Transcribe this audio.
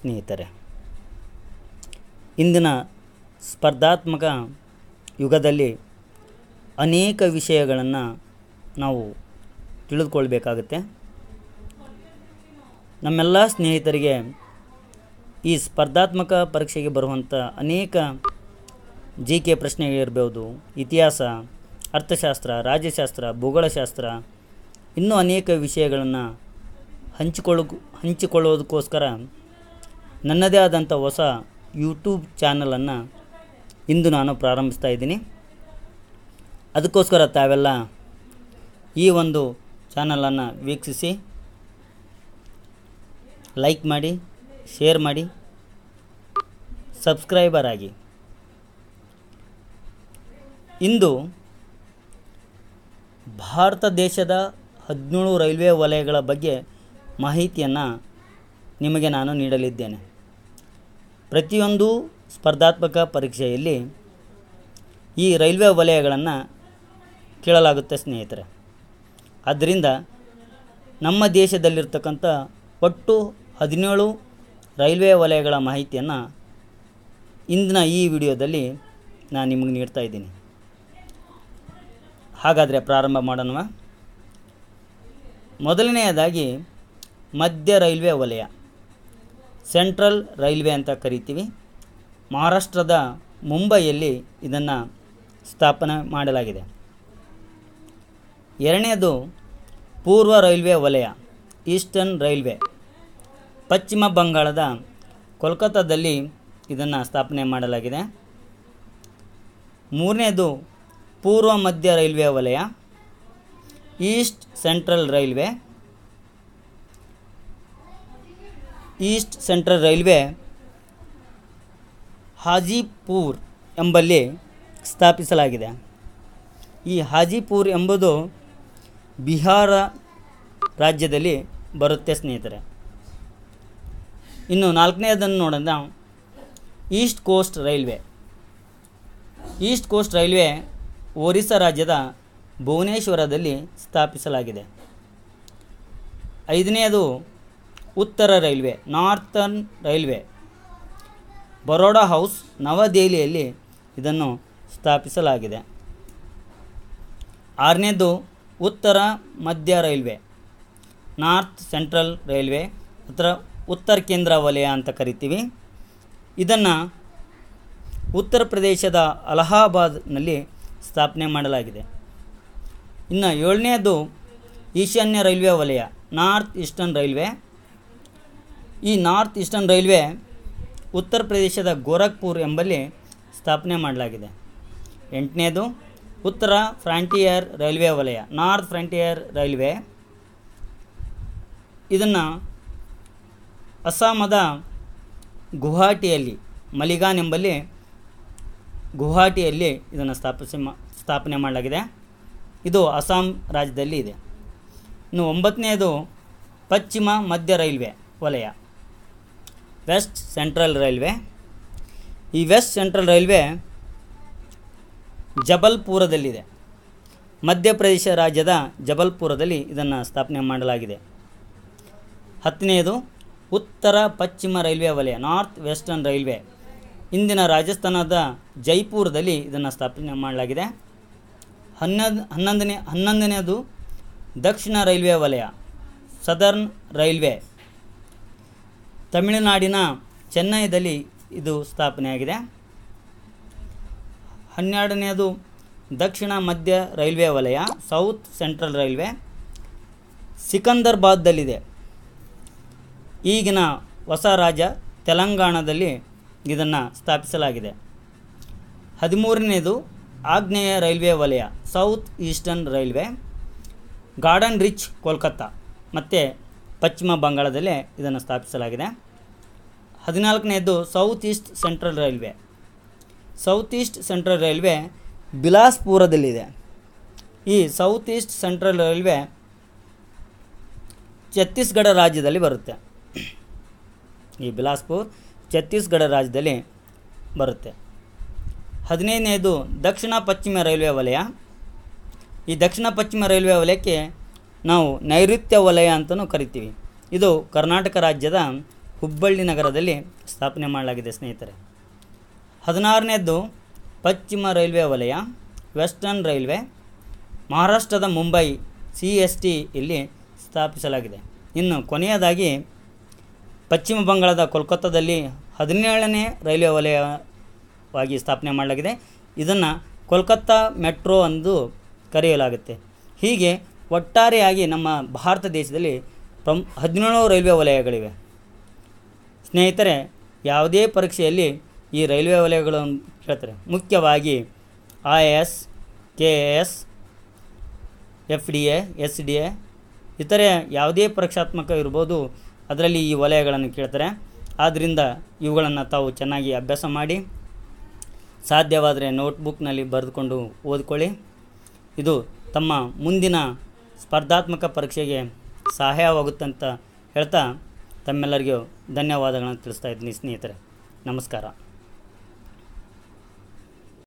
ಸ್ನೇಹಿತರೆ ಇಂದಿನ ಸ್ಪರ್ಧಾತ್ಮಕ ಯುಗದಲ್ಲಿ ಅನೇಕ ವಿಷಯಗಳನ್ನು ನಾವು ತಿಳಿದುಕೊಳ್ಬೇಕಾಗುತ್ತೆ ನಮ್ಮೆಲ್ಲ ಸ್ನೇಹಿತರಿಗೆ ಈ ಸ್ಪರ್ಧಾತ್ಮಕ ಪರೀಕ್ಷೆಗೆ ಬರುವಂಥ ಅನೇಕ ಜಿ ಕೆ ಪ್ರಶ್ನೆಗಳಿರ್ಬೋದು ಇತಿಹಾಸ ಅರ್ಥಶಾಸ್ತ್ರ ರಾಜ್ಯಶಾಸ್ತ್ರ ಭೂಗೋಳಶಾಸ್ತ್ರ ಇನ್ನೂ ಅನೇಕ ವಿಷಯಗಳನ್ನು ಹಂಚಿಕೊಳ್ಳ ಹಂಚಿಕೊಳ್ಳೋದಕ್ಕೋಸ್ಕರ ನನ್ನದೇ ಆದಂಥ ಹೊಸ ಯೂಟ್ಯೂಬ್ ಚಾನಲನ್ನು ಇಂದು ನಾನು ಪ್ರಾರಂಭಿಸ್ತಾ ಇದ್ದೀನಿ ಅದಕ್ಕೋಸ್ಕರ ತಾವೆಲ್ಲ ಈ ಒಂದು ಚಾನಲನ್ನು ವೀಕ್ಷಿಸಿ ಲೈಕ್ ಮಾಡಿ ಶೇರ್ ಮಾಡಿ ಸಬ್ಸ್ಕ್ರೈಬರ್ ಆಗಿ ಇಂದು ಭಾರತ ದೇಶದ ಹದಿನೇಳು ರೈಲ್ವೆ ವಲಯಗಳ ಬಗ್ಗೆ ಮಾಹಿತಿಯನ್ನು ನಿಮಗೆ ನಾನು ನೀಡಲಿದ್ದೇನೆ ಪ್ರತಿಯೊಂದು ಸ್ಪರ್ಧಾತ್ಮಕ ಪರೀಕ್ಷೆಯಲ್ಲಿ ಈ ರೈಲ್ವೆ ವಲಯಗಳನ್ನು ಕೇಳಲಾಗುತ್ತೆ ಸ್ನೇಹಿತರೆ ಆದ್ದರಿಂದ ನಮ್ಮ ದೇಶದಲ್ಲಿರ್ತಕ್ಕಂಥ ಒಟ್ಟು ಹದಿನೇಳು ರೈಲ್ವೆ ವಲಯಗಳ ಮಾಹಿತಿಯನ್ನು ಇಂದಿನ ಈ ವಿಡಿಯೋದಲ್ಲಿ ನಾನು ನಿಮಗೆ ನೀಡ್ತಾ ಇದ್ದೀನಿ ಹಾಗಾದರೆ ಪ್ರಾರಂಭ ಮಾಡೋಣ ಮೊದಲನೆಯದಾಗಿ ಮಧ್ಯ ರೈಲ್ವೆ ವಲಯ ಸೆಂಟ್ರಲ್ ರೈಲ್ವೆ ಅಂತ ಕರಿತೀವಿ ಮಹಾರಾಷ್ಟ್ರದ ಮುಂಬೈಯಲ್ಲಿ ಇದನ್ನು ಸ್ಥಾಪನೆ ಮಾಡಲಾಗಿದೆ ಎರಡನೇದು ಪೂರ್ವ ರೈಲ್ವೆ ವಲಯ ಈಸ್ಟರ್ನ್ ರೈಲ್ವೆ ಪಶ್ಚಿಮ ಬಂಗಾಳದ ಕೋಲ್ಕತ್ತಾದಲ್ಲಿ ಇದನ್ನು ಸ್ಥಾಪನೆ ಮಾಡಲಾಗಿದೆ ಮೂರನೇದು ಪೂರ್ವ ಮಧ್ಯ ರೈಲ್ವೆ ವಲಯ east central railway east central railway Hajipur ಎಂಬಲ್ಲಿ ಸ್ಥಾಪಿಸಲಾಗಿದೆ ಈ ಹಾಜಿಪುರ್ ಎಂಬುದು ಬಿಹಾರ ರಾಜ್ಯದಲ್ಲಿ ಬರುತ್ತೆ ಸ್ನೇಹಿತರೆ ಇನ್ನು ನಾಲ್ಕನೇದನ್ನು ನೋಡೋಣ east coast railway east coast railway Orissa ರಾಜ್ಯದ ಭುವನೇಶ್ವರದಲ್ಲಿ ಸ್ಥಾಪಿಸಲಾಗಿದೆ ಐದನೇದು ಉತ್ತರ railway northern railway Baroda house ನವದೆಹಲಿಯಲ್ಲಿ ಇದನ್ನು ಸ್ಥಾಪಿಸಲಾಗಿದೆ ಆರನೇದು ಉತ್ತರ ಮಧ್ಯ ರೈಲ್ವೆ ನಾರ್ತ್ ಸೆಂಟ್ರಲ್ ರೈಲ್ವೆ ಅಥವಾ ಉತ್ತರ ಕೇಂದ್ರ ವಲಯ ಅಂತ ಕರಿತೀವಿ ಇದನ್ನು ಉತ್ತರ ಪ್ರದೇಶದ ಅಲಹಾಬಾದ್ನಲ್ಲಿ ಸ್ಥಾಪನೆ ಮಾಡಲಾಗಿದೆ ಇನ್ನು ಏಳನೇದು ಈಶಾನ್ಯ ರೈಲ್ವೆ ವಲಯ ನಾರ್ತ್ ಈಸ್ಟರ್ನ್ ರೈಲ್ವೆ ಈ ನಾರ್ತ್ ಈಸ್ಟರ್ನ್ ರೈಲ್ವೆ ಉತ್ತರ ಪ್ರದೇಶದ ಗೋರಖ್ಪುರ್ ಎಂಬಲ್ಲಿ ಸ್ಥಾಪನೆ ಮಾಡಲಾಗಿದೆ ಎಂಟನೇದು ಉತ್ತರ ಫ್ರಾಂಟಿಯರ್ ರೈಲ್ವೆ ವಲಯ ನಾರ್ತ್ ಫ್ರಾಂಟಿಯರ್ ರೈಲ್ವೆ ಇದನ್ನು ಅಸ್ಸಾಮದ ಗುವಾಹಟಿಯಲ್ಲಿ ಮಲಿಗಾನ್ ಎಂಬಲ್ಲಿ ಗುವಾಹಟಿಯಲ್ಲಿ ಇದನ್ನು ಸ್ಥಾಪಿಸಿ ಸ್ಥಾಪನೆ ಮಾಡಲಾಗಿದೆ ಇದು ಅಸ್ಸಾಂ ರಾಜ್ಯದಲ್ಲಿ ಇದೆ ಇನ್ನು ಒಂಬತ್ತನೇದು ಪಶ್ಚಿಮ ಮಧ್ಯ ರೈಲ್ವೆ ವಲಯ ವೆಸ್ಟ್ ಸೆಂಟ್ರಲ್ ರೈಲ್ವೆ ಈ ವೆಸ್ಟ್ ಸೆಂಟ್ರಲ್ ರೈಲ್ವೆ ಜಬಲ್ಪುರದಲ್ಲಿದೆ ಮಧ್ಯಪ್ರದೇಶ ರಾಜ್ಯದ ಜಬಲ್ಪುರದಲ್ಲಿ ಇದನ್ನು ಸ್ಥಾಪನೆ ಮಾಡಲಾಗಿದೆ ಹತ್ತನೆಯದು ಉತ್ತರ ಪಶ್ಚಿಮ ರೈಲ್ವೆ ವಲಯ ನಾರ್ತ್ ವೆಸ್ಟರ್ನ್ ರೈಲ್ವೆ ಇಂದಿನ ರಾಜಸ್ಥಾನದ ಜೈಪುರದಲ್ಲಿ ಇದನ್ನು ಸ್ಥಾಪನೆ ಮಾಡಲಾಗಿದೆ ಹನ್ನೊಂದು ಹನ್ನೊಂದನೇ ಹನ್ನೊಂದನೆಯದು ದಕ್ಷಿಣ ರೈಲ್ವೆ ವಲಯ ಸದರ್ನ್ ರೈಲ್ವೆ ತಮಿಳುನಾಡಿನ ಚೆನ್ನೈದಲ್ಲಿ ಇದು ಸ್ಥಾಪನೆಯಾಗಿದೆ ಹನ್ನೆರಡನೆಯದು ದಕ್ಷಿಣ ಮಧ್ಯ ರೈಲ್ವೆ ವಲಯ ಸೌತ್ ಸೆಂಟ್ರಲ್ ರೈಲ್ವೆ ಸಿಕಂದರ್ಬಾದ್ದಲ್ಲಿದೆ ಈಗಿನ ಹೊಸ ರಾಜ ತೆಲಂಗಾಣದಲ್ಲಿ ಇದನ್ನು ಸ್ಥಾಪಿಸಲಾಗಿದೆ ಹದಿಮೂರನೆಯದು ಆಗ್ನೇಯ ರೈಲ್ವೆ ವಲಯ south eastern railway garden reach Kolkata ಮತ್ತು ಪಶ್ಚಿಮ ಬಂಗಾಳದಲ್ಲಿ ಇದನ್ನು ಸ್ಥಾಪಿಸಲಾಗಿದೆ ಹದಿನಾಲ್ಕನೆಯದು south east central railway south east central railway ಬಿಲಾಸ್ಪುರದಲ್ಲಿದೆ ಈ south east central railway Chhattisgarh ರಾಜ್ಯದಲ್ಲಿ ಬರುತ್ತೆ ಈ ಬಿಲಾಸ್ಪುರ್ ಛತ್ತೀಸ್ಗಢ ರಾಜ್ಯದಲ್ಲಿ ಬರುತ್ತೆ ಹದಿನೈದನೇದು ದಕ್ಷಿಣ ಪಶ್ಚಿಮ ರೈಲ್ವೆ ವಲಯ ಈ ದಕ್ಷಿಣ ಪಶ್ಚಿಮ ರೈಲ್ವೆ ವಲಯಕ್ಕೆ ನಾವು ನೈಋತ್ಯ ವಲಯ ಅಂತಲೂ ಕರಿತೀವಿ ಇದು ಕರ್ನಾಟಕ ರಾಜ್ಯದ ಹುಬ್ಬಳ್ಳಿ ನಗರದಲ್ಲಿ ಸ್ಥಾಪನೆ ಮಾಡಲಾಗಿದೆ ಸ್ನೇಹಿತರೆ ಹದಿನಾರನೇದ್ದು ಪಶ್ಚಿಮ ರೈಲ್ವೆ ವಲಯ ವೆಸ್ಟರ್ನ್ ರೈಲ್ವೆ ಮಹಾರಾಷ್ಟ್ರದ ಮುಂಬೈ ಸಿ ಎಸ್ ಟಿ ಇಲ್ಲಿ ಸ್ಥಾಪಿಸಲಾಗಿದೆ ಇನ್ನು ಕೊನೆಯದಾಗಿ ಪಶ್ಚಿಮ ಬಂಗಾಳದ ಕೋಲ್ಕತ್ತಾದಲ್ಲಿ ಹದಿನೇಳನೇ ರೈಲ್ವೆ ವಲಯವಾಗಿ ಸ್ಥಾಪನೆ ಮಾಡಲಾಗಿದೆ ಇದನ್ನು ಕೋಲ್ಕತ್ತಾ ಮೆಟ್ರೋ ಎಂದು ಕರೆಯಲಾಗುತ್ತೆ ಹೀಗೆ ಒಟ್ಟಾರೆಯಾಗಿ ನಮ್ಮ ಭಾರತ ದೇಶದಲ್ಲಿ ಪ್ರಮ್ ಹದಿನೇಳು ರೈಲ್ವೆ ವಲಯಗಳಿವೆ ಸ್ನೇಹಿತರೆ ಯಾವುದೇ ಪರೀಕ್ಷೆಯಲ್ಲಿ ಈ ರೈಲ್ವೆ ವಲಯಗಳನ್ನು ಹೇಳ್ತಾರೆ ಮುಖ್ಯವಾಗಿ I A S K A S F D A S D A ಇತರೆ ಯಾವುದೇ ಪರೀಕ್ಷಾತ್ಮಕ ಇರ್ಬೋದು ಅದರಲ್ಲಿ ಈ ವಲಯಗಳನ್ನು ಕೇಳ್ತಾರೆ ಆದ್ದರಿಂದ ಇವುಗಳನ್ನು ತಾವು ಚೆನ್ನಾಗಿ ಅಭ್ಯಾಸ ಮಾಡಿ ಸಾಧ್ಯವಾದರೆ ನೋಟ್ಬುಕ್ನಲ್ಲಿ ಬರೆದುಕೊಂಡು ಓದ್ಕೊಳ್ಳಿ ಇದು ತಮ್ಮ ಮುಂದಿನ ಸ್ಪರ್ಧಾತ್ಮಕ ಪರೀಕ್ಷೆಗೆ ಸಹಾಯವಾಗುತ್ತಂತ ಹೇಳ್ತಾ ತಮ್ಮೆಲ್ಲರಿಗೂ ಧನ್ಯವಾದಗಳನ್ನು ತಿಳಿಸ್ತಾ ಇದ್ದೀನಿ ಸ್ನೇಹಿತರೆ ನಮಸ್ಕಾರ